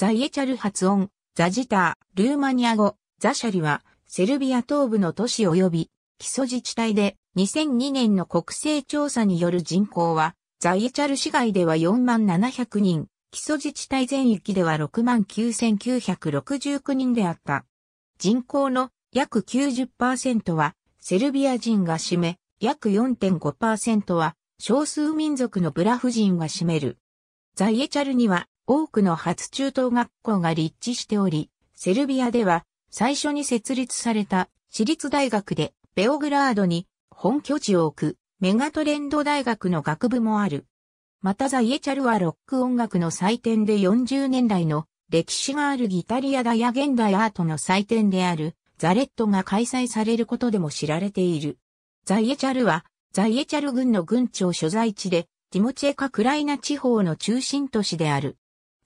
ザイエチャル発音、ザジター、ルーマニア語、ザシャリは、セルビア東部の都市及び、基礎自治体で、2002年の国勢調査による人口は、ザイエチャル市外では4万700人、基礎自治体全域では6万9969人であった。人口の約90%は、セルビア人が占め、約4.5%は、少数民族のブラフ人が占める。ザイエチャルには多くの初中等学校が立地しており、セルビアでは最初に設立された私立大学でベオグラードに本拠地を置くメガトレンド大学の学部もある。またザイエチャルはロック音楽の祭典で40年来の歴史があるギタリアだや現代アートの祭典であるザレットが開催されることでも知られている。ザイエチャルはザイエチャル軍の軍庁所在地でティモチェカクライナ地方の中心都市である。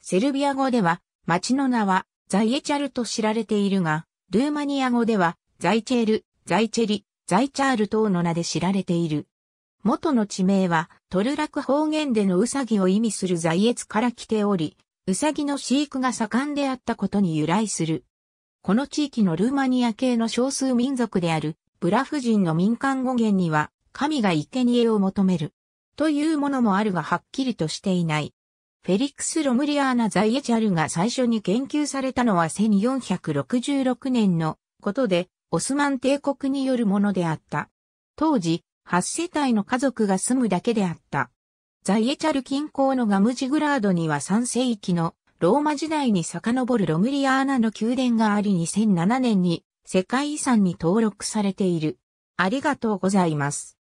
セルビア語では、町の名は、ザイエチャルと知られているが、ルーマニア語では、ザイチェル、ザイチェリ、ザイチャール等の名で知られている。元の地名は、トルラク方言でのウサギを意味するザイエツから来ており、ウサギの飼育が盛んであったことに由来する。この地域のルーマニア系の少数民族である、ブラフ人の民間語源には、神が生贄を求める。というものもあるがはっきりとしていない。フェリックス・ロムリアーナ・ザイエチャルが最初に研究されたのは1466年のことで、オスマン帝国によるものであった。当時、8世帯の家族が住むだけであった。ザイエチャル近郊のガムジグラードには3世紀のローマ時代に遡るロムリアーナの宮殿があり2007年に世界遺産に登録されている。ありがとうございます。